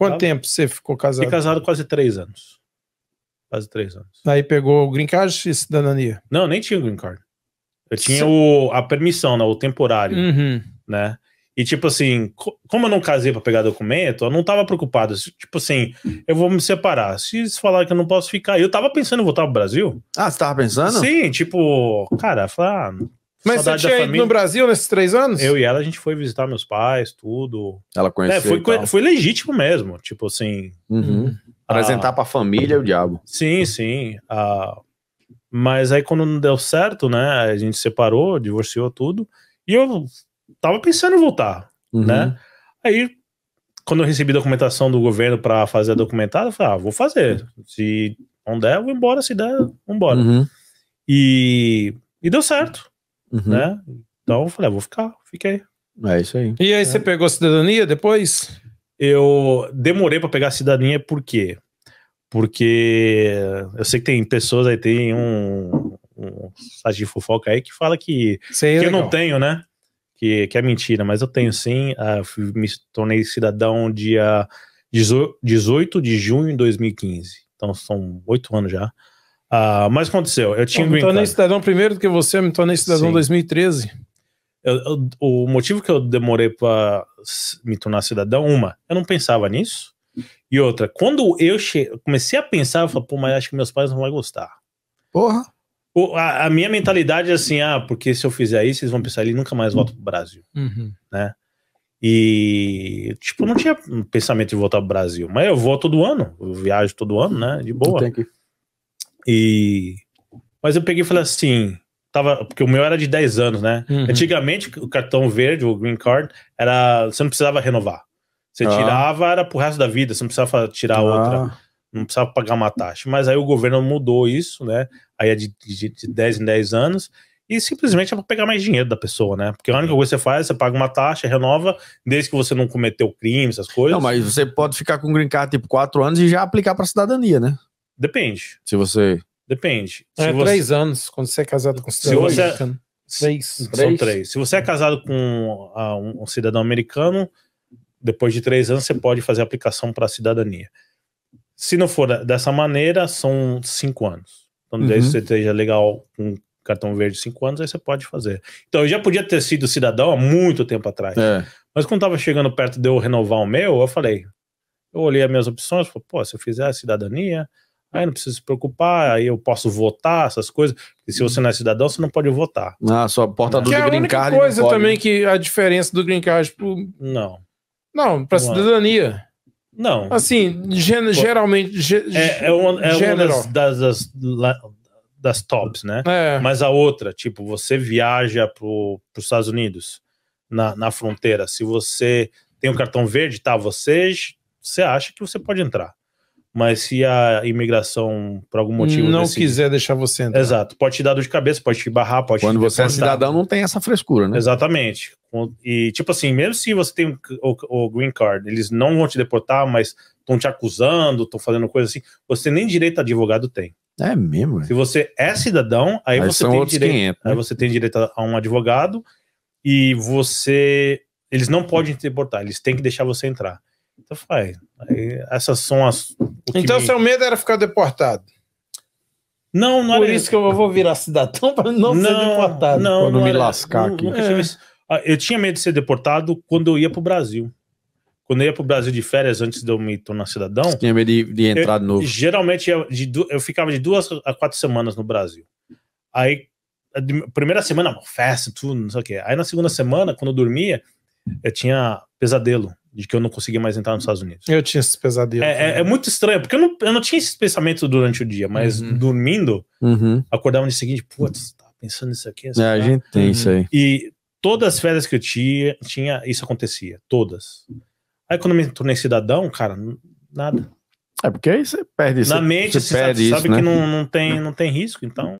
Quanto sabe? tempo você ficou casado? Fiquei casado quase três anos. Quase três anos. Aí pegou o green card e cidadania? Não, nem tinha o green card. Eu tinha o, a permissão, né, o temporário, uhum. né? E tipo assim, como eu não casei para pegar documento, eu não tava preocupado. Tipo assim, eu vou me separar. Se eles falarem que eu não posso ficar, eu tava pensando em voltar pro Brasil. Ah, você tava pensando? Sim, tipo, cara, falar, ah, mas você tinha ido no Brasil nesses três anos? Eu e ela, a gente foi visitar meus pais, tudo. Ela conheceu. É, foi, foi legítimo mesmo. Tipo assim. Uhum. A... Uhum. Apresentar ah. pra família é o diabo. Sim, sim. A... Ah, mas aí quando não deu certo, né? A gente separou, divorciou tudo. E eu tava pensando em voltar, uhum. né? Aí, quando eu recebi documentação do governo para fazer a documentada, eu falei, ah, vou fazer. Se não der, eu vou embora. Se der, vou embora. Uhum. E... e deu certo uhum. né? Então eu falei, ah, vou ficar, fiquei. É isso aí. E aí é. você pegou a cidadania depois? Eu demorei para pegar a cidadania por quê? Porque eu sei que tem pessoas aí, tem um, um site de fofoca aí que fala que, que eu não tenho, né? Que, que é mentira, mas eu tenho sim. Uh, me tornei cidadão dia 18 de junho de 2015. Então são oito anos já. Uh, mas aconteceu, eu tinha eu me tornei cidadão primeiro do que você, eu me tornei cidadão em 2013. Eu, eu, o motivo que eu demorei para me tornar cidadão, uma, eu não pensava nisso. E outra, quando eu che... comecei a pensar, eu falei, pô, mas acho que meus pais não vão gostar. Porra! O, a, a, minha mentalidade é assim, ah, porque se eu fizer isso, eles vão pensar, ele nunca mais volta pro Brasil, uhum. né? E, tipo, não tinha pensamento de voltar pro Brasil, mas eu vou todo ano, eu viajo todo ano, né, de boa. Tem que e... Mas eu peguei e falei assim, tava, porque o meu era de 10 anos, né? Uhum. Antigamente, o cartão verde, o green card, era, você não precisava renovar. Você ah. tirava, era pro resto da vida, você não precisava tirar ah. outra, não precisava pagar uma taxa. Mas aí o governo mudou isso, né? Aí é de, de, de 10 em 10 anos, e simplesmente é para pegar mais dinheiro da pessoa, né? Porque a única coisa que você faz, você paga uma taxa, renova, desde que você não cometeu crime, essas coisas. Não, mas você pode ficar com o green card tipo 4 anos e já aplicar para cidadania, né? Depende. Se você. Depende. Se é você... três anos quando você é casado com cidadão você... É americano. São três. Se você é casado com ah, um, cidadão americano, depois de três anos você pode fazer aplicação para a cidadania. Se não for dessa maneira, são cinco anos. Então, desde uhum. que você esteja legal com cartão verde cinco anos, aí você pode fazer. Então, eu já podia ter sido cidadão há muito tempo atrás. É. Mas quando estava chegando perto de eu renovar o meu, eu falei... Eu olhei as minhas opções, falei, pô, se eu fizer a cidadania, Aí não precisa se preocupar, aí eu posso votar, essas coisas. E se você não é cidadão, você não pode votar. Ah, só portador que do é green card. A coisa também que a diferença do green card pro. Não. Não, para é. cidadania. Não. Assim, gen geralmente. Ge é, é, uma, é uma das, das, das, tops, né? É. Mas a outra, tipo, você viaja para os Estados Unidos, na, na fronteira. Se você tem um cartão verde, tá? vocês. você acha que você pode entrar mas se a imigração, por algum motivo. Não decide... quiser deixar você entrar. Exato. Pode te dar dor de cabeça, pode te barrar, pode Quando te você é cidadão, não tem essa frescura, né? Exatamente. E, tipo assim, mesmo se você tem o, o green card, eles não vão te deportar, mas estão te acusando, estão fazendo coisa assim. Você nem direito a advogado tem. É mesmo. É? Se você é cidadão, aí, aí você tem direito. né? Aí você tem direito a um advogado e você. Eles não podem te deportar, eles têm que deixar você entrar. Então, faz. Essas são as então me... seu medo era ficar deportado? Não, não Por era... isso que eu vou virar cidadão para não, não, ser deportado. Não, quando não me era... lascar aqui. é. Eu tinha medo de ser deportado quando eu ia para o Brasil. Quando eu ia para o Brasil de férias, antes de eu me tornar cidadão... Você tinha medo de, de entrar de novo. Geralmente, eu, de, eu ficava de duas a quatro semanas no Brasil. Aí, primeira semana, festa, tudo, não sei o quê. Aí na segunda semana, quando eu dormia, eu tinha pesadelo de que eu não conseguia mais entrar nos Estados Unidos. Eu tinha esse pesadelo. É, é, né? é muito estranho, porque eu não, eu não tinha esse pensamento durante o dia, mas uhum. dormindo, uhum. acordava no dia seguinte, putz, tava tá pensando nisso aqui. Assim, é, a gente tem uhum. isso aí. E todas as férias que eu tinha, tinha, isso acontecia, todas. Aí quando eu me tornei cidadão, cara, nada. É porque aí você perde isso. Na mente, você, você perde sabe, isso, sabe né? que não, não, tem, não tem risco, então.